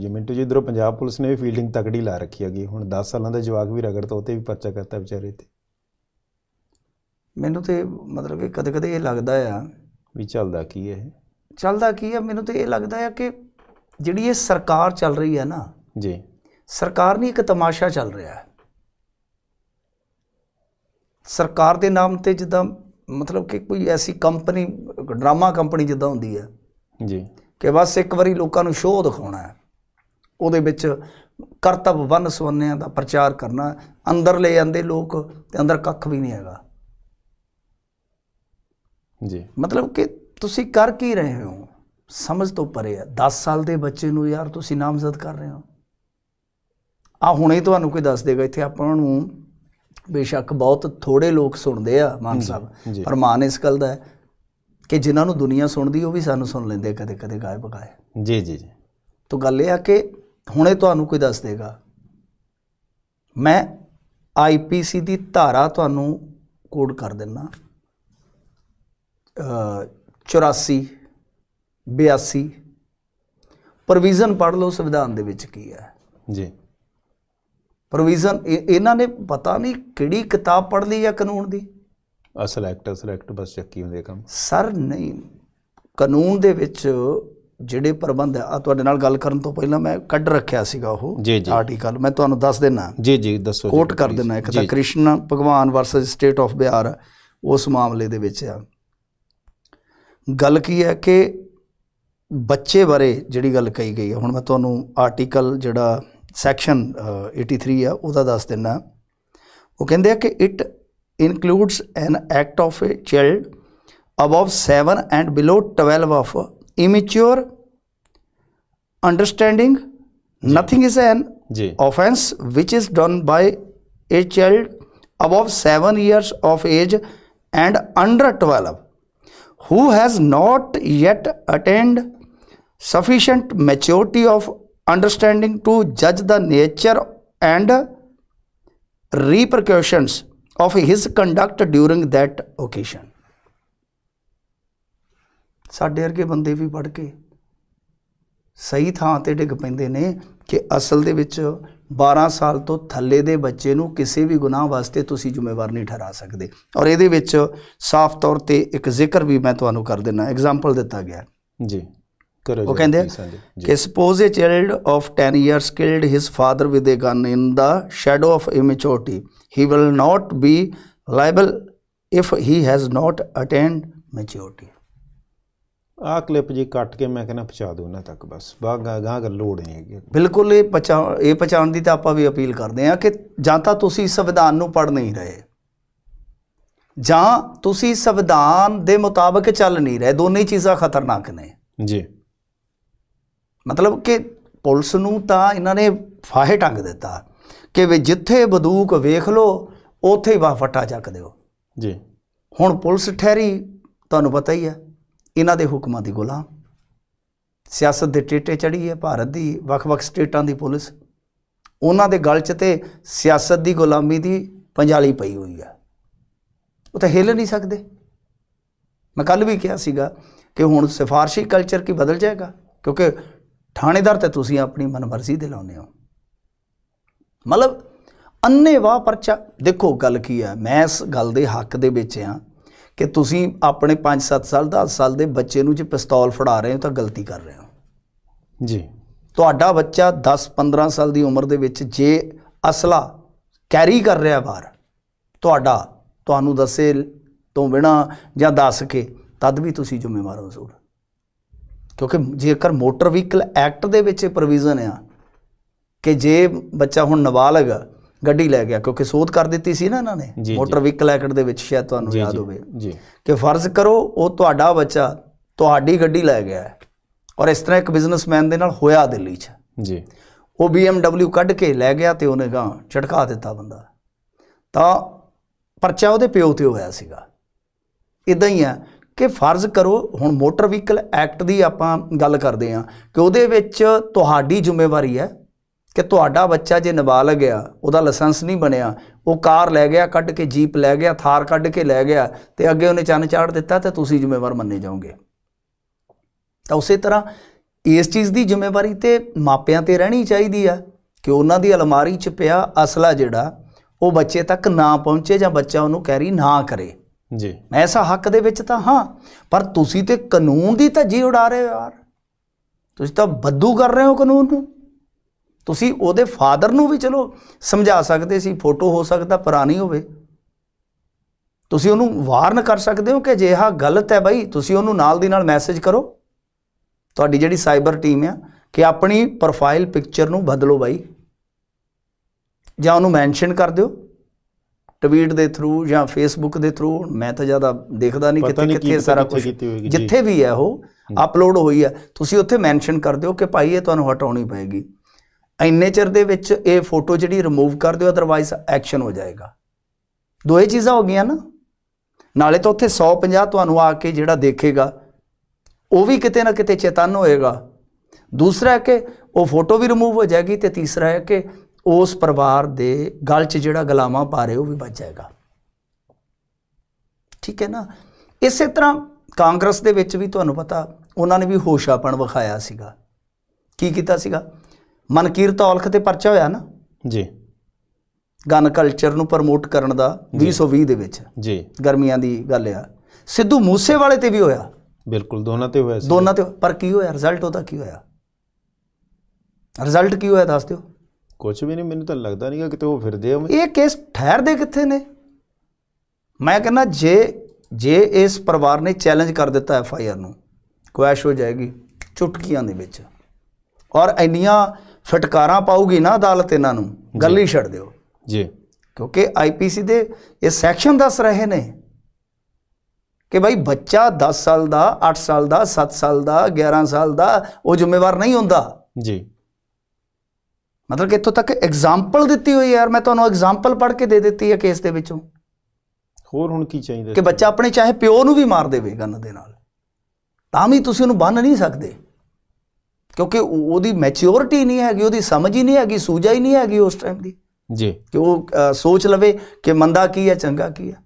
ਜੀ ਮਿੰਟੂ ਜੀ ਇਧਰੋਂ ਪੰਜਾਬ ਪੁਲਿਸ ਨੇ ਵੀ ਫੀਲਡਿੰਗ ਤਕੜੀ ਲਾ ਰੱਖੀ ਹੈਗੀ ਹੁਣ 10 ਸਾਲਾਂ ਦਾ ਜਵਾਕ ਵੀ ਰਗੜ ਤੋਂ ਵੀ ਪਰਚਾ ਕਰਤਾ ਵਿਚਾਰੇ ਤੇ ਮੈਨੂੰ ਤੇ ਮਤਲਬ ਕਿ ਕਦੇ-ਕਦੇ ਇਹ ਲੱਗਦਾ ਆ ਵੀ ਚੱਲਦਾ ਕੀ ਹੈ ਇਹ ਚੱਲਦਾ ਕੀ ਹੈ ਮੈਨੂੰ ਤੇ ਇਹ ਲੱਗਦਾ ਆ ਕਿ ਜਿਹੜੀ ਇਹ ਸਰਕਾਰ ਚੱਲ ਰਹੀ ਹੈ ਨਾ ਜੀ ਸਰਕਾਰ ਨਹੀਂ ਇੱਕ ਤਮਾਸ਼ਾ ਚੱਲ ਰਿਹਾ ਹੈ ਸਰਕਾਰ ਦੇ ਨਾਮ ਤੇ ਜਿੱਦਾਂ ਮਤਲਬ ਕਿ ਕੋਈ ਐਸੀ ਕੰਪਨੀ ਡਰਾਮਾ ਕੰਪਨੀ ਜਿੱਦਾਂ ਹੁੰਦੀ ਹੈ ਜੀ ਕਿ ਬਸ ਇੱਕ ਵਾਰੀ ਲੋਕਾਂ ਨੂੰ ਸ਼ੋਅ ਦਿਖਾਉਣਾ ਹੈ ਉਹਦੇ ਵਿੱਚ ਕਰਤਵ ਵਨ ਸਵੰਨਿਆਂ ਦਾ ਪ੍ਰਚਾਰ ਕਰਨਾ ਅੰਦਰ ਲੈ ਜਾਂਦੇ ਲੋਕ ਤੇ ਅੰਦਰ ਕੱਖ ਵੀ ਨਹੀਂ ਹੈਗਾ ਜੀ ਮਤਲਬ ਕਿ ਤੁਸੀਂ ਕਰ ਕੀ ਰਹੇ ਹੋ ਸਮਝ ਤੋਂ ਪਰੇ ਆ 10 ਸਾਲ ਦੇ ਬੱਚੇ ਨੂੰ ਯਾਰ ਤੁਸੀਂ ਨਾਮਜ਼ਦ ਕਰ ਰਹੇ ਹੋ ਆ ਹੁਣੇ ਤੁਹਾਨੂੰ ਕੋਈ ਦੱਸ ਦੇਗਾ ਇੱਥੇ ਆਪਾਂ ਨੂੰ ਬੇਸ਼ੱਕ ਬਹੁਤ ਥੋੜੇ ਲੋਕ ਸੁਣਦੇ ਆ ਮਾਨ ਸਾਹਿਬ ਪਰ ਮਾਨ ਇਸ ਗੱਲ ਦਾ ਹੈ ਕਿ ਜਿਨ੍ਹਾਂ ਨੂੰ ਦੁਨੀਆ ਸੁਣਦੀ ਉਹ ਵੀ ਸਾਨੂੰ ਸੁਣ ਲੈਂਦੇ ਕਦੇ ਕਦੇ ਗਾਇਬ ਗਾਇ ਜੀ ਜੀ ਜੀ ਤੋਂ ਗੱਲ ਇਹ ਆ ਕਿ ਹੁਣੇ ਤੁਹਾਨੂੰ ਕੋਈ ਦੱਸ ਦੇਗਾ ਮੈਂ ਆਈਪੀਸੀ ਦੀ ਧਾਰਾ ਤੁਹਾਨੂੰ ਕੋਡ ਕਰ ਦਿੰਨਾ 84 82 ਪ੍ਰੋਵੀਜ਼ਨ ਪੜ ਲਓ ਸੰਵਿਧਾਨ ਦੇ ਵਿੱਚ ਕੀ ਹੈ ਜੀ ਪ੍ਰੋਵੀਜ਼ਨ ਇਹਨਾਂ ਨੇ ਪਤਾ ਨਹੀਂ ਕਿਹੜੀ ਕਿਤਾਬ ਪੜ ਲਈ ਹੈ ਕਾਨੂੰਨ ਦੀ ਅਸਲ ਐਕਟ ਅਸਲ ਐਕਟ ਬਸ ਚੱਕੀ ਹੁੰਦੇ ਕੰਮ ਸਰ ਨਹੀਂ ਕਾਨੂੰਨ ਦੇ ਵਿੱਚ ਜਿਹੜੇ ਪ੍ਰਬੰਧ ਆ ਤੁਹਾਡੇ ਨਾਲ ਗੱਲ ਕਰਨ ਤੋਂ ਪਹਿਲਾਂ ਮੈਂ ਕੱਢ ਰੱਖਿਆ ਸੀਗਾ ਉਹ ਆਰਟੀਕਲ ਮੈਂ ਤੁਹਾਨੂੰ ਦੱਸ ਦੇਣਾ ਜੀ ਜੀ ਦੱਸੋ ਕੋਟ ਕਰ ਦੇਣਾ ਇੱਕ ਤਾਂ ਕ੍ਰਿਸ਼ਨ ਭਗਵਾਨ ਵਰਸਸ ਸਟੇਟ ਆਫ ਬਿਹਾਰ ਉਸ ਮਾਮਲੇ ਦੇ ਵਿੱਚ ਆ ਗੱਲ ਕੀ ਹੈ ਕਿ ਬੱਚੇ ਬਾਰੇ ਜਿਹੜੀ ਗੱਲ ਕਹੀ ਗਈ ਹੈ ਹੁਣ ਮੈਂ ਤੁਹਾਨੂੰ ਆਰਟੀਕਲ ਜਿਹੜਾ ਸੈਕਸ਼ਨ 83 ਆ ਉਹਦਾ ਦੱਸ ਦਿੰਨਾ ਉਹ ਕਹਿੰਦੇ ਆ ਕਿ it includes an act of a child above 7 and below 12 of immature understanding nothing is an जी. offense which is done by a child above 7 years of age and under 12 who has not yet attained sufficient maturity of understanding to judge the nature and repercussions of his conduct during that occasion ਸਾਡੇ ਵਰਗੇ ਬੰਦੇ ਵੀ ਵੜ ਕੇ ਸਹੀ ਥਾਂ ਤੇ ਡਿੱਗ ਪੈਂਦੇ ਨੇ ਕਿ ਅਸਲ ਦੇ ਵਿੱਚ 12 ਸਾਲ ਤੋਂ ਥੱਲੇ ਦੇ ਬੱਚੇ ਨੂੰ ਕਿਸੇ ਵੀ ਗੁਨਾਹ ਵਾਸਤੇ ਤੁਸੀਂ ਜ਼ਿੰਮੇਵਾਰ ਨਹੀਂ ਠਹਿਰਾ ਸਕਦੇ ਔਰ ਇਹਦੇ ਵਿੱਚ ਸਾਫ਼ ਤੌਰ ਤੇ ਇੱਕ ਜ਼ਿਕਰ ਵੀ ਮੈਂ ਤੁਹਾਨੂੰ ਕਰ ਦਿੰਨਾ ਐਗਜ਼ਾਮਪਲ ਦਿੱਤਾ ਗਿਆ ਜੀ ਕਰੋ ਉਹ ਕਹਿੰਦੇ ਕਿ suppose a child of 10 years killed his father with a gun in the shadow of immaturity he will not be liable if he has not attend maturity ਆ ਕਲਿੱਪ ਜੀ ਕੱਟ ਕੇ ਮੈਂ ਕਹਿੰਦਾ ਪਹੁੰਚਾ ਦਿਓ ਉਹਨਾਂ ਤੱਕ ਬਸ ਬਾਗਾ ਗਾਂ ਗੱਲ ਲੋੜ ਨਹੀਂ ਹੈਗੀ ਬਿਲਕੁਲ ਇਹ ਪਛਾ ਇਹ ਪਛਾਣ ਦੀ ਤਾਂ ਆਪਾਂ ਵੀ ਅਪੀਲ ਕਰਦੇ ਆ ਕਿ ਜਾਂ ਤਾਂ ਤੁਸੀਂ ਸੰਵਿਧਾਨ ਨੂੰ ਪੜ ਨਹੀਂ ਰਹੇ ਜਾਂ ਤੁਸੀਂ ਸੰਵਿਧਾਨ ਦੇ ਮੁਤਾਬਕ ਚੱਲ ਨਹੀਂ ਰਹੇ ਦੋਨੇ ਚੀਜ਼ਾਂ ਖਤਰਨਾਕ ਨੇ ਜੀ ਮਤਲਬ ਕਿ ਪੁਲਿਸ ਨੂੰ ਤਾਂ ਇਹਨਾਂ ਨੇ ਫਾਹੇ ਟੰਗ ਦਿੱਤਾ ਕਿ ਵੀ ਜਿੱਥੇ ਬੰਦੂਕ ਵੇਖ ਲੋ ਉੱਥੇ ਹੀ ਵਾਫਟਾ ਚੱਕ ਦਿਓ ਜੀ ਹੁਣ ਪੁਲਿਸ ਠਹਿਰੀ ਤੁਹਾਨੂੰ ਪਤਾ ਹੀ ਹੈ ਇਹਨਾਂ ਦੇ ਹੁਕਮਾਂ ਦੀ ਗੁਲਾਮ ਸਿਆਸਤ ਦੇ ਟੇਟੇ ਚੜੀ ਹੈ ਭਾਰਤ ਦੀ ਵੱਖ-ਵੱਖ ਸਟੇਟਾਂ ਦੀ ਪੁਲਿਸ ਉਹਨਾਂ ਦੇ ਗਲ 'ਚ ਤੇ ਸਿਆਸਤ ਦੀ ਗੁਲਾਮੀ ਦੀ ਪੰਜਾਲੀ ਪਈ ਹੋਈ ਹੈ ਉਹ ਤਾਂ ਹਿੱਲ ਨਹੀਂ ਸਕਦੇ ਮੈਂ ਕੱਲ ਵੀ ਕਿਹਾ ਸੀਗਾ ਕਿ ਹੁਣ ਸਿਫਾਰਸ਼ੀ ਕਲਚਰ ਕੀ ਬਦਲ ਜਾਏਗਾ ਕਿਉਂਕਿ ਥਾਣੇਦਾਰ ਤੇ ਤੁਸੀਂ ਆਪਣੀ ਮਨਮਰਜ਼ੀ ਦੇ ਲਾਉਨੇ ਹੋ ਮਤਲਬ ਅੰਨੇ ਵਾ ਪਰਚਾ ਦੇਖੋ ਗੱਲ ਕੀ ਹੈ ਮੈਂ ਇਸ ਗੱਲ ਦੇ ਹੱਕ ਦੇ ਵਿੱਚ ਆ ਕਿ ਤੁਸੀਂ ਆਪਣੇ 5-7 ਸਾਲ 10 ਸਾਲ ਦੇ ਬੱਚੇ ਨੂੰ ਜੇ ਪਿਸਤੌਲ ਫੜਾ ਰਹੇ ਹੋ ਤਾਂ ਗਲਤੀ ਕਰ ਰਹੇ ਹੋ ਜੀ ਤੁਹਾਡਾ ਬੱਚਾ 10-15 ਸਾਲ ਦੀ ਉਮਰ ਦੇ ਵਿੱਚ ਜੇ ਅਸਲਾ ਕੈਰੀ ਕਰ ਰਿਹਾ ਬਾਹਰ ਤੁਹਾਡਾ ਤੁਹਾਨੂੰ ਦੱਸੇ ਤੋਂ ਬਿਨਾ ਜਾਂ ਦੱਸ ਕੇ ਤਦ ਵੀ ਤੁਸੀਂ ਜ਼ਿੰਮੇਵਾਰ ਹੋ ਸੋ ਕਿਉਂਕਿ ਜੇਕਰ ਮੋਟਰ ਵਹੀਕਲ ਐਕਟ ਦੇ ਵਿੱਚ ਇਹ ਪ੍ਰੋਵੀਜ਼ਨ ਆ ਕਿ ਜੇ ਬੱਚਾ ਹੁਣ ਨਵਾਲਗ ਗੱਡੀ ਲੈ ਗਿਆ ਕਿਉਂਕਿ ਸੋਧ ਕਰ ਦਿੱਤੀ ਸੀ ਨਾ ਇਹਨਾਂ ਨੇ ਮੋਟਰ ਵਹੀਕਲ ਐਕਟ ਦੇ ਵਿੱਚ ਸ਼ਾਇਦ ਤੁਹਾਨੂੰ ਯਾਦ ਹੋਵੇ ਜੀ ਕਿ ਫਰਜ਼ ਕਰੋ ਉਹ ਤੁਹਾਡਾ ਬੱਚਾ ਤੁਹਾਡੀ ਗੱਡੀ ਲੈ ਗਿਆ ਔਰ ਇਸ ਤਰ੍ਹਾਂ ਇੱਕ ਬਿਜ਼ਨਸਮੈਨ ਦੇ ਨਾਲ ਹੋਇਆ ਦਿੱਲੀ 'ਚ ਜੀ ਉਹ BMW ਕੱਢ ਕੇ ਲੈ ਗਿਆ ਤੇ ਉਹਨੇ ਗਾਂ ਛਟਕਾ ਦਿੱਤਾ ਬੰਦਾ ਤਾਂ ਪਰਚਾ ਉਹਦੇ ਪਿਓ ਤੇ ਹੋਇਆ ਸੀਗਾ ਇਦਾਂ ਹੀ ਆ ਕਿ ਫਰਜ਼ ਕਰੋ ਹੁਣ ਮੋਟਰ ਵਹੀਕਲ ਐਕਟ ਦੀ ਆਪਾਂ ਗੱਲ ਕਰਦੇ ਆ ਕਿ ਉਹਦੇ ਵਿੱਚ ਤੁਹਾਡੀ ਜ਼ਿੰਮੇਵਾਰੀ ਹੈ ਕਿ ਤੁਹਾਡਾ ਬੱਚਾ ਜੇ ਨਾਬਾਲਗ ਗਿਆ ਉਹਦਾ ਲਾਇਸੈਂਸ ਨਹੀਂ ਬਣਿਆ ਉਹ ਕਾਰ ਲੈ ਗਿਆ ਕੱਢ ਕੇ ਜੀਪ ਲੈ ਗਿਆ ਥਾਰ ਕੱਢ ਕੇ ਲੈ ਗਿਆ ਤੇ ਅੱਗੇ ਉਹਨੇ ਚੰਨ ਚਾੜ ਦਿੱਤਾ ਤੇ ਤੁਸੀਂ ਜ਼ਿੰਮੇਵਾਰ ਮੰਨੇ ਜਾਓਗੇ ਤਾਂ ਉਸੇ ਤਰ੍ਹਾਂ ਇਸ ਚੀਜ਼ ਦੀ ਜ਼ਿੰਮੇਵਾਰੀ ਤੇ ਮਾਪਿਆਂ ਤੇ ਰਹਿਣੀ ਚਾਹੀਦੀ ਆ ਕਿ ਉਹਨਾਂ ਦੀ ਅਲਮਾਰੀ 'ਚ ਪਿਆ ਅਸਲਾ ਜਿਹੜਾ ਉਹ ਬੱਚੇ ਤੱਕ ਨਾ ਪਹੁੰਚੇ ਜਾਂ ਬੱਚਾ ਉਹਨੂੰ ਕੈਰੀ ਨਾ ਕਰੇ ਜੀ ਐਸਾ ਹੱਕ ਦੇ ਵਿੱਚ ਤਾਂ ਹਾਂ ਪਰ ਤੁਸੀਂ ਤੇ ਕਾਨੂੰਨ ਦੀ ਤਾਂ ਜੀ ਉਡਾ ਰਹੇ ਹੋ ਯਾਰ ਤੁਸੀਂ ਤਾਂ ਬੱਦੂ ਕਰ ਰਹੇ ਹੋ ਕਾਨੂੰਨ ਨੂੰ ਤੁਸੀਂ ਉਹਦੇ ਫਾਦਰ ਨੂੰ ਵੀ ਚਲੋ ਸਮਝਾ ਸਕਦੇ ਸੀ ਫੋਟੋ ਹੋ ਸਕਦਾ ਪੁਰਾਣੀ ਹੋਵੇ ਤੁਸੀਂ ਉਹਨੂੰ ਵਾਰਨ ਕਰ ਸਕਦੇ ਹੋ ਕਿ ਜੇ ਗਲਤ ਹੈ ਬਾਈ ਤੁਸੀਂ ਉਹਨੂੰ ਨਾਲ ਦੀ ਨਾਲ ਮੈਸੇਜ ਕਰੋ ਤੁਹਾਡੀ ਜਿਹੜੀ ਸਾਈਬਰ ਟੀਮ ਆ ਕਿ ਆਪਣੀ ਪ੍ਰੋਫਾਈਲ ਪਿਕਚਰ ਨੂੰ ਬਦਲੋ ਬਾਈ ਜਾਂ ਉਹਨੂੰ ਮੈਂਸ਼ਨ ਕਰ ਦਿਓ ਟਵੀਟ ਦੇ ਥਰੂ ਜਾਂ ਫੇਸਬੁੱਕ ਦੇ ਥਰੂ ਮੈਂ ਤਾਂ ਜ਼ਿਆਦਾ ਦੇਖਦਾ ਨਹੀਂ ਕਿਤੇ ਕਿੱਥੇ ਸਾਰਾ ਕੁਝ ਜਿੱਥੇ ਵੀ ਹੈ ਉਹ ਅਪਲੋਡ ਹੋਈ ਹੈ ਤੁਸੀਂ ਉੱਥੇ ਮੈਂਸ਼ਨ ਕਰ ਦਿਓ ਕਿ ਭਾਈ ਇਹ ਤੁਹਾਨੂੰ ਹਟਾਉਣੀ ਪਵੇਗੀ ਇੰਨੇ ਚਿਰ ਦੇ ਵਿੱਚ ਇਹ ਫੋਟੋ ਜਿਹੜੀ ਰਿਮੂਵ ਕਰ ਦਿਓ ਅਦਰਵਾਇਜ਼ ਐਕਸ਼ਨ ਹੋ ਜਾਏਗਾ ਦੋਏ ਚੀਜ਼ਾਂ ਹੋ ਗਈਆਂ ਨਾ ਨਾਲੇ ਤਾਂ ਉੱਥੇ 150 ਤੁਹਾਨੂੰ ਆ ਕੇ ਜਿਹੜਾ ਦੇਖੇਗਾ ਉਹ ਵੀ ਕਿਤੇ ਨਾ ਕਿਤੇ ਚੇਤਨ ਹੋਏਗਾ ਦੂਸਰਾ ਹੈ ਕਿ ਉਹ ਫੋਟੋ ਵੀ ਰਿਮੂਵ ਹੋ ਜਾਏਗੀ ਤੇ ਤੀਸਰਾ ਹੈ ਕਿ ਉਸ ਪਰਿਵਾਰ ਦੇ ਗਲ 'ਚ ਜਿਹੜਾ ਗਲਾਮਾ ਪਾ ਰਹੇ ਉਹ ਵੀ ਬਚ ਜਾਏਗਾ ਠੀਕ ਹੈ ਨਾ ਇਸੇ ਤਰ੍ਹਾਂ ਕਾਂਗਰਸ ਦੇ ਵਿੱਚ ਵੀ ਤੁਹਾਨੂੰ ਪਤਾ ਉਹਨਾਂ ਨੇ ਵੀ ਹੋਸ਼ਾਪਣ ਵਿਖਾਇਆ ਸੀਗਾ ਕੀ ਕੀਤਾ ਸੀਗਾ ਮਨਕੀਰਤ ਔਲਖ ਤੇ ਪਰਚਾ ਹੋਇਆ ਨਾ ਜੀ ਗਨ ਕਲਚਰ ਨੂੰ ਪ੍ਰਮੋਟ ਕਰਨ ਦਾ 2020 ਦੇ ਵਿੱਚ ਜੀ ਗਰਮੀਆਂ ਦੀ ਗੱਲ ਆ ਸਿੱਧੂ ਮੂਸੇ ਵਾਲੇ ਤੇ ਵੀ ਹੋਇਆ ਬਿਲਕੁਲ ਦੋਨਾਂ ਤੇ ਹੋਇਆ ਸੀ ਦੋਨਾਂ ਤੇ ਪਰ ਕੀ ਹੋਇਆ ਰਿਜ਼ਲਟ ਉਹਦਾ ਕੀ ਹੋਇਆ ਰਿਜ਼ਲਟ ਕੀ ਹੋਇਆ ਦੱਸ ਦਿਓ ਕੁਝ ਵੀ ਨਹੀਂ ਮੈਨੂੰ ਤਾਂ ਲੱਗਦਾ ਨਹੀਂਗਾ ਕਿਤੇ ਉਹ ਫਿਰਦੇ ਆ ਇਹ ਕੇਸ ਠਹਿਰਦੇ ਕਿੱਥੇ ਨੇ ਮੈਂ ਕਹਿੰਦਾ ਜੇ ਜੇ ਇਸ ਪਰਿਵਾਰ ਨੇ ਚੈਲੰਜ ਕਰ ਦਿੱਤਾ ਐਫ ਆਈ ਆਰ ਨੂੰ ਕੁਐਸ਼ ਹੋ ਜਾਏਗੀ ਚੁਟਕੀਆਂ ਦੇ ਵਿੱਚ ਔਰ ਇੰਨੀਆਂ ਫਟਕਾਰਾਂ ਪਾਉਗੀ ਨਾ ਅਦਾਲਤ ਇਹਨਾਂ ਨੂੰ ਗੱਲ ਹੀ ਛੱਡ ਦਿਓ ਜੀ ਕਿਉਂਕਿ ਆਈਪੀਸੀ ਦੇ ਇਹ ਸੈਕਸ਼ਨ ਦੱਸ ਰਹੇ ਨੇ ਕਿ ਭਾਈ ਬੱਚਾ 10 ਸਾਲ ਦਾ 8 ਸਾਲ ਦਾ 7 ਸਾਲ ਦਾ 11 ਸਾਲ ਦਾ ਉਹ ਜ਼ਿੰਮੇਵਾਰ ਨਹੀਂ ਹੁੰਦਾ ਜੀ ਮਤਲਬ ਕਿ ਇੱਥੋਂ ਤੱਕ ਐਗਜ਼ਾਮਪਲ ਦਿੱਤੀ ਹੋਈ ਯਾਰ ਮੈਂ ਤੁਹਾਨੂੰ ਐਗਜ਼ਾਮਪਲ ਪੜ੍ਹ ਕੇ ਦੇ ਦਿੱਤੀ ਹੈ ਕੇਸ ਦੇ ਵਿੱਚੋਂ ਹੋਰ ਹੁਣ ਕੀ ਚਾਹੀਦਾ ਕਿ ਬੱਚਾ ਆਪਣੇ ਚਾਹੇ ਪਿਓ ਨੂੰ ਵੀ ਮਾਰ ਦੇਵੇ ਗੰਨ ਦੇ ਨਾਲ ਤਾਂ ਵੀ ਤੁਸੀਂ ਉਹਨੂੰ ਬੰਨ ਨਹੀਂ ਸਕਦੇ ਕਿਉਂਕਿ ਉਹਦੀ ਮੈਚਿਓਰਿਟੀ ਨਹੀਂ ਹੈਗੀ ਉਹਦੀ ਸਮਝ ਹੀ ਨਹੀਂ ਹੈਗੀ ਸੂਝਾ ਹੀ ਨਹੀਂ ਹੈਗੀ ਉਸ ਟਾਈਮ ਦੀ ਜੀ ਕਿ ਉਹ ਸੋਚ ਲਵੇ ਕਿ ਮੰਦਾ ਕੀ ਹੈ ਚੰਗਾ ਕੀ ਹੈ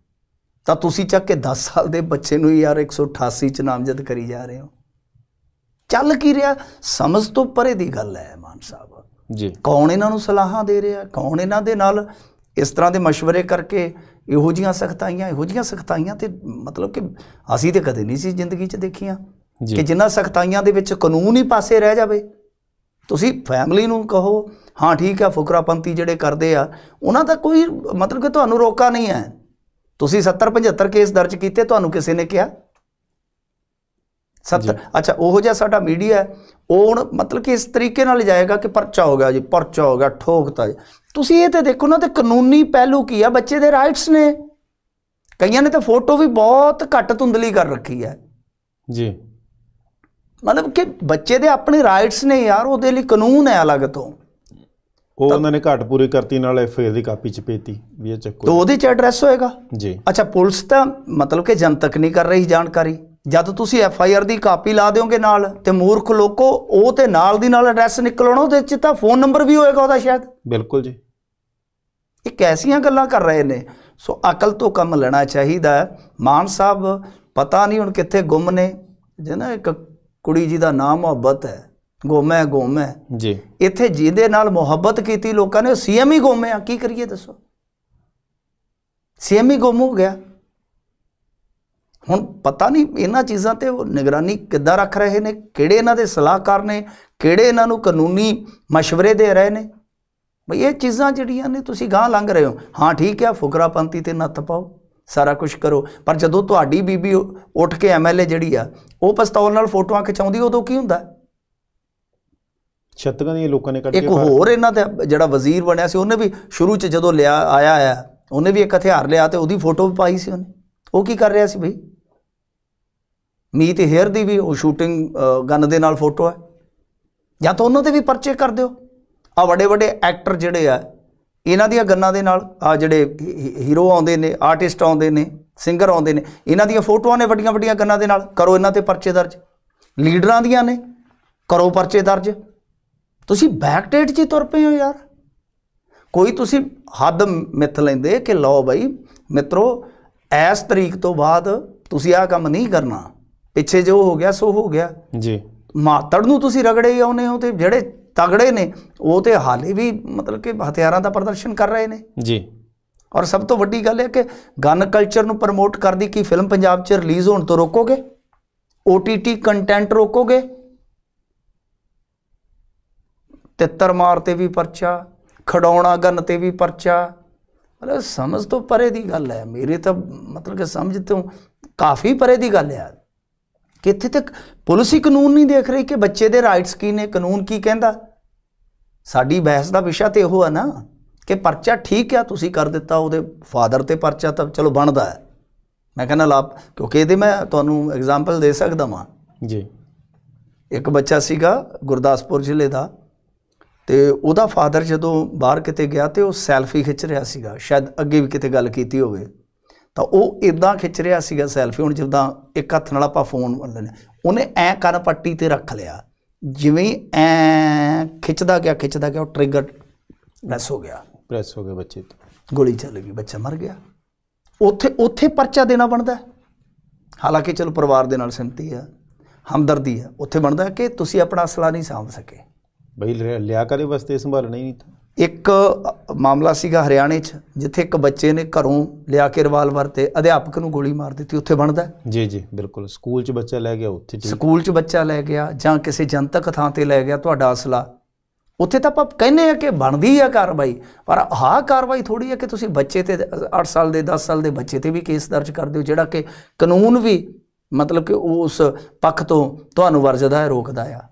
ਤਾਂ ਤੁਸੀਂ ਚੱਕ ਕੇ 10 ਸਾਲ ਦੇ ਬੱਚੇ ਨੂੰ ਯਾਰ 188 ਚ ਨਾਮਜ਼ਦ ਕਰੀ ਜਾ ਰਹੇ ਹੋ ਚੱਲ ਕੀ ਰਿਹਾ ਸਮਝ ਤੋਂ ਪਰੇ ਦੀ ਗੱਲ ਹੈ ਮਾਨ ਸਾਹਿਬ ਜੀ ਕੌਣ ਇਹਨਾਂ ਨੂੰ ਸਲਾਹਾਂ ਦੇ ਰਿਹਾ ਕੌਣ ਇਹਨਾਂ ਦੇ ਨਾਲ ਇਸ ਤਰ੍ਹਾਂ ਦੇ مشورے ਕਰਕੇ ਇਹੋ ਜੀਆਂ ਸਖਤਾਈਆਂ ਇਹੋ ਜੀਆਂ ਸਖਤਾਈਆਂ ਤੇ ਮਤਲਬ ਕਿ ਅਸੀਂ ਤੇ ਕਦੇ ਨਹੀਂ ਸੀ ਜ਼ਿੰਦਗੀ 'ਚ ਦੇਖੀਆਂ ਕਿ ਜਿੰਨਾ ਸਖਤਾਈਆਂ ਦੇ ਵਿੱਚ ਕਾਨੂੰਨ ਹੀ ਪਾਸੇ ਰਹਿ ਜਾਵੇ ਤੁਸੀਂ ਫੈਮਿਲੀ ਨੂੰ ਕਹੋ ਹਾਂ ਠੀਕ ਆ ਫੁਕਰਾਪੰਤੀ ਜਿਹੜੇ ਕਰਦੇ ਆ ਉਹਨਾਂ ਦਾ ਕੋਈ ਮਤਲਬ ਕਿ ਤੁਹਾਨੂੰ ਰੋਕਾ ਨਹੀਂ ਹੈ ਤੁਸੀਂ 70 75 ਕੇਸ ਦਰਜ ਕੀਤੇ ਤੁਹਾਨੂੰ ਕਿਸੇ ਨੇ ਕਿਹਾ 70 ਅੱਛਾ ਉਹੋ ਜਿਹਾ ਸਾਡਾ ਮੀਡੀਆ ਉਹ ਹੁਣ ਮਤਲਬ ਕਿ ਇਸ ਤਰੀਕੇ ਨਾਲ ਜਾਏਗਾ ਕਿ ਪਰਚਾ ਹੋ ਗਿਆ ਜੀ ਪਰਚਾ ਹੋ ਗਿਆ ਠੋਕਤਾ ਤੁਸੀਂ ਇਹ ਤੇ ਦੇਖੋ ਨਾ ਤੇ ਕਾਨੂੰਨੀ ਪਹਿਲੂ ਕੀ ਆ ਬੱਚੇ ਦੇ ਰਾਈਟਸ ਨੇ ਕਈਆਂ ਨੇ ਤਾਂ ਫੋਟੋ ਵੀ ਬਹੁਤ ਘੱਟ ਧੁੰਦਲੀ ਕਰ ਰੱਖੀ ਹੈ ਜੀ ਮਤਲਬ ਕਿ ਬੱਚੇ ਦੇ ਆਪਣੇ ਰਾਈਟਸ ਨੇ ਯਾਰ ਉਹਦੇ ਲਈ ਕਾਨੂੰਨ ਹੈ ਅਲੱਗ ਤੋਂ ਉਹ ਉਹਨਾਂ ਨੇ ਘਾਟ ਪੂਰੀ ਕਰਤੀ ਨਾਲ ਐਫਆਈਆਰ ਦੀ ਕਾਪੀ ਚ ਪੇਤੀ ਵੀ ਇਹ ਚੱਕੋ ਤਾਂ ਉਹਦੇ ਚ ਐਡਰੈਸ ਹੋਏਗਾ ਜੀ ਅੱਛਾ ਪੁਲਿਸ ਤਾਂ ਮਤਲਬ ਕਿ ਜਨ ਤੱਕ ਨਹੀਂ ਕਰ ਰਹੀ ਜਾਣਕਾਰੀ ਜਦ ਤੁਸੀਂ ਐਫਆਈਆਰ ਦੀ ਕਾਪੀ ਲਾ ਦਿਓਗੇ ਨਾਲ ਤੇ ਮੂਰਖ ਲੋਕੋ ਉਹ ਤੇ ਨਾਲ ਦੀ ਨਾਲ ਐਡਰੈਸ ਨਿਕਲਣਾ ਉਹਦੇ ਚ ਤਾਂ ਫੋਨ ਨੰਬਰ ਵੀ ਹੋਏਗਾ ਉਹਦਾ ਸ਼ਾਇਦ ਬਿਲਕੁਲ ਜੀ ਇਹ ਕੈਸੀਆਂ ਗੱਲਾਂ ਕਰ ਰਹੇ ਨੇ ਸੋ ਅਕਲ ਤੋਂ ਕੰਮ ਲੈਣਾ ਚਾਹੀਦਾ ਮਾਨ ਸਾਹਿਬ ਪਤਾ ਨਹੀਂ ਹੁਣ ਕਿੱਥੇ ਗੁੰਮ ਨੇ ਜੇ ਨਾ ਇੱਕ ਕੁੜੀ ਜੀ ਦਾ ਨਾਮ ਮੁਹੱਬਤ ਹੈ ਗੋਮੈ ਗੋਮੈ ਜੀ ਇੱਥੇ ਜਿਹਦੇ ਨਾਲ ਮੁਹੱਬਤ ਕੀਤੀ ਲੋਕਾਂ ਨੇ ਸੀਐਮ ਹੀ ਆ ਕੀ ਕਰੀਏ ਦੱਸੋ ਸੀਐਮ ਹੀ ਗੋਮੂ ਹੋ ਗਿਆ ਹੁਣ ਪਤਾ ਨਹੀਂ ਇਹਨਾਂ ਚੀਜ਼ਾਂ ਤੇ ਉਹ ਨਿਗਰਾਨੀ ਕਿੱਦਾਂ ਰੱਖ ਰਹੇ ਨੇ ਕਿਹੜੇ ਇਹਨਾਂ ਦੇ ਸਲਾਹਕਾਰ ਨੇ ਕਿਹੜੇ ਇਹਨਾਂ ਨੂੰ ਕਾਨੂੰਨੀ مشਵਰੇ ਦੇ ਰਹੇ ਨੇ ਬਈ ਇਹ ਚੀਜ਼ਾਂ ਜਿਹੜੀਆਂ ਨੇ ਤੁਸੀਂ ਗਾਂ ਲੰਘ ਰਹੇ ਹੋ ਹਾਂ ਠੀਕ ਹੈ ਫੁਕਰਾਪੰਤੀ ਤੇ ਨੱਥ ਪਾਓ ਸਾਰਾ ਕੁਝ ਕਰੋ ਪਰ ਜਦੋਂ ਤੁਹਾਡੀ ਬੀਬੀ ਉੱਠ ਕੇ ਐਮਐਲਏ ਜਿਹੜੀ ਆ ਉਹ ਪਿਸਤੌਲ ਨਾਲ ਫੋਟੋਆਂ ਖਿਚਾਉਂਦੀ ਉਦੋਂ ਕੀ ਹੁੰਦਾ ਛੱਤਕਾਂ ਦੀਆਂ ਲੋਕਾਂ ਨੇ ਕੱਢ ਕੇ ਇੱਕ ਹੋਰ ਇਹਨਾਂ ਦਾ ਜਿਹੜਾ ਵਜ਼ੀਰ ਬਣਿਆ ਸੀ ਉਹਨੇ ਵੀ ਸ਼ੁਰੂ 'ਚ ਜਦੋਂ ਲਿਆ ਆਇਆ ਆ ਉਹਨੇ ਵੀ ਇੱਕ ਹਥਿਆਰ ਲਿਆ ਤੇ ਉਹਦੀ ਫੋਟੋ ਵੀ ਪਾਈ ਸੀ ਉਹਨੇ ਉਹ ਕੀ ਕਰ ਰਿਹਾ ਸੀ ਭਈ ਮੀਤ ਹੇਅਰ ਦੀ ਵੀ ਉਹ ਸ਼ੂਟਿੰਗ ਗਨ ਦੇ ਨਾਲ ਫੋਟੋ ਹੈ ਜਾਂ ਤਾਂ ਉਹਨਾਂ ਤੇ ਵੀ ਪਰਚੇ ਕਰ ਦਿਓ ਆ ਵੱਡੇ ਵੱਡੇ ਐਕਟਰ ਜਿਹੜੇ ਆ ਇਹਨਾਂ ਦੀਆਂ ਗੰਨਾਂ ਦੇ ਨਾਲ ਆ ਜਿਹੜੇ ਹੀਰੋ ਆਉਂਦੇ ਨੇ ਆਰਟਿਸਟ ਆਉਂਦੇ ਨੇ ਸਿੰਗਰ ਆਉਂਦੇ ਨੇ ਇਹਨਾਂ ਦੀਆਂ ਫੋਟੋਆਂ ਨੇ ਵੱਡੀਆਂ ਵੱਡੀਆਂ ਗੰਨਾਂ ਦੇ ਨਾਲ ਕਰੋ ਇਹਨਾਂ ਤੇ ਪਰਚੇ ਦਰਜ ਲੀਡਰਾਂ ਦੀਆਂ ਨੇ ਕਰੋ ਪਰਚੇ ਦਰਜ ਤੁਸੀਂ ਬੈਕ ਡੇਟ 'ਚ ਤੁਰ ਪਏ ਹੋ ਯਾਰ ਕੋਈ ਤੁਸੀਂ ਹੱਦ ਮਿੱਥ ਲੈਂਦੇ ਕਿ ਲਓ ਬਈ ਮਿੱਤਰੋ ਐਸ ਤਰੀਕ ਤੋਂ ਬਾਅਦ ਤੁਸੀਂ ਆਹ ਕੰਮ ਨਹੀਂ ਕਰਨਾ ਪਿੱਛੇ ਜੋ ਹੋ ਗਿਆ ਸੋ ਹੋ ਗਿਆ ਜੀ ਮਾਤੜ ਨੂੰ ਤੁਸੀਂ ਰਗੜੇ ਆਉਨੇ ਹੋ ਤੇ ਜਿਹੜੇ ਤਗੜੇ ਨੇ ਉਹ ਤੇ ਹਾਲੇ ਵੀ ਮਤਲਬ ਕਿ ਹਥਿਆਰਾਂ ਦਾ ਪ੍ਰਦਰਸ਼ਨ ਕਰ ਰਹੇ ਨੇ ਜੀ ਔਰ ਸਭ ਤੋਂ ਵੱਡੀ ਗੱਲ ਹੈ ਕਿ ਗਨ ਕਲਚਰ ਨੂੰ ਪ੍ਰਮੋਟ ਕਰਦੀ ਕੀ ਫਿਲਮ ਪੰਜਾਬ 'ਚ ਰਿਲੀਜ਼ ਹੋਣ ਤੋਂ ਰੋਕੋਗੇ OTT ਕੰਟੈਂਟ ਰੋਕੋਗੇ 73 ਮਾਰ ਤੇ ਵੀ ਪਰਚਾ ਖਡਾਉਣਾ ਗਨ ਤੇ ਵੀ ਪਰਚਾ ਮਤਲਬ ਸਮਝ ਤੋਂ ਪਰੇ ਦੀ ਗੱਲ ਹੈ ਮੇਰੇ ਤਾਂ ਮਤਲਬ ਕਿ ਸਮਝ ਤੋਂ ਕਾਫੀ ਪਰੇ ਦੀ ਗੱਲ ਹੈ ਕਿੱਥੇ ਤੱਕ ਪੁਲਿਸ ਹੀ ਕਾਨੂੰਨ ਨਹੀਂ ਦੇਖ ਰਹੀ ਕਿ ਬੱਚੇ ਦੇ ਰਾਈਟਸ ਕੀ ਨੇ ਕਾਨੂੰਨ ਕੀ ਕਹਿੰਦਾ ਸਾਡੀ ਬਹਿਸ ਦਾ ਵਿਸ਼ਾ ਤੇ ਉਹ ਆ ਨਾ ਕਿ ਪਰਚਾ ਠੀਕ ਆ ਤੁਸੀਂ ਕਰ ਦਿੱਤਾ ਉਹਦੇ ਫਾਦਰ ਤੇ ਪਰਚਾ ਤਾਂ ਚਲੋ ਬਣਦਾ ਹੈ ਮੈਂ ਕਹਿੰਦਾ ਲਾ ਕਿਉਂਕਿ ਇਹਦੇ ਮੈਂ ਤੁਹਾਨੂੰ ਐਗਜ਼ਾਮਪਲ ਦੇ ਸਕਦਾ ਮਾਂ ਜੀ ਇੱਕ ਬੱਚਾ ਸੀਗਾ ਗੁਰਦਾਸਪੁਰ ਜ਼ਿਲ੍ਹੇ ਦਾ ਤੇ ਉਹਦਾ ਫਾਦਰ ਜਦੋਂ ਬਾਹਰ ਕਿਤੇ ਗਿਆ ਤੇ ਉਹ ਸੈਲਫੀ ਖਿੱਚ ਰਿਹਾ ਸੀਗਾ ਸ਼ਾਇਦ ਅੱਗੇ ਵੀ ਕਿਤੇ ਗੱਲ ਕੀਤੀ ਹੋਵੇ ਤਾਂ ਉਹ ਇਦਾਂ ਖਿੱਚ ਰਿਹਾ ਸੀਗਾ ਸੈਲਫੀ ਹੁਣ ਜਿੱਦਾਂ ਇੱਕ ਹੱਥ ਨਾਲ ਆਪਾਂ ਫੋਨ ਉਹਨੇ ਐ ਕਰ ਪੱਟੀ ਤੇ ਰੱਖ ਲਿਆ ਜਿਵੇਂ ਐ ਖਿੱਚਦਾ ਗਿਆ ਖਿੱਚਦਾ ਗਿਆ ਉਹ ਟ੍ਰਿਗਰ ਪ੍ਰੈਸ ਹੋ ਗਿਆ ਪ੍ਰੈਸ ਹੋ ਗਿਆ ਬੱਚੇ ਤੇ ਗੋਲੀ ਚੱਲ ਗਈ ਬੱਚਾ ਮਰ ਗਿਆ ਉੱਥੇ ਉੱਥੇ ਪਰਚਾ ਦੇਣਾ ਬਣਦਾ ਹਾਲਾਂਕਿ ਚਲ ਪਰਿਵਾਰ ਦੇ ਨਾਲ ਸੰਤੀ ਆ ਹਮਦਰਦੀ ਆ ਉੱਥੇ ਬਣਦਾ ਕਿ ਤੁਸੀਂ ਆਪਣਾ ਅਸਲਾ ਨਹੀਂ ਸਾਂਭ ਸਕੇ ਬਈ ਲਿਆ ਕਰੇ ਵਸਤੇ ਸੰਭਾਲਣਾ ਹੀ ਨਹੀਂ ਤਾਂ ਇੱਕ ਮਾਮਲਾ ਸੀਗਾ ਹਰਿਆਣੇ 'ਚ ਜਿੱਥੇ ਇੱਕ ਬੱਚੇ ਨੇ ਘਰੋਂ ਲਿਆ ਕੇ ਰਿਵਾਲਵਰ ਤੇ ਅਧਿਆਪਕ ਨੂੰ ਗੋਲੀ ਮਾਰ ਦਿੱਤੀ ਉੱਥੇ ਬਣਦਾ ਜੀ ਜੀ ਬਿਲਕੁਲ ਸਕੂਲ 'ਚ ਬੱਚਾ ਲੈ ਗਿਆ ਉੱਥੇ ਸਕੂਲ 'ਚ ਬੱਚਾ ਲੈ ਗਿਆ ਜਾਂ ਕਿਸੇ ਜਨਤਕ ਥਾਂ ਤੇ ਲੈ ਗਿਆ ਤੁਹਾਡਾ ਅਸਲਾ ਉੱਥੇ ਤਾਂ ਆਪਾਂ ਕਹਿੰਦੇ ਆ ਕਿ ਬਣਦੀ ਆ ਕਾਰਵਾਈ ਪਰ ਆਹ ਕਾਰਵਾਈ ਥੋੜੀ ਆ ਕਿ ਤੁਸੀਂ ਬੱਚੇ ਤੇ 8 ਸਾਲ ਦੇ 10 ਸਾਲ ਦੇ ਬੱਚੇ ਤੇ ਵੀ ਕੇਸ ਦਰਜ ਕਰ ਦਿਓ ਜਿਹੜਾ ਕਿ ਕਾਨੂੰਨ ਵੀ ਮਤਲਬ ਕਿ ਉਸ ਪੱਖ ਤੋਂ ਤੁਹਾਨੂੰ ਵਰਜਦਾ ਹੈ ਰੋਕਦਾ ਆ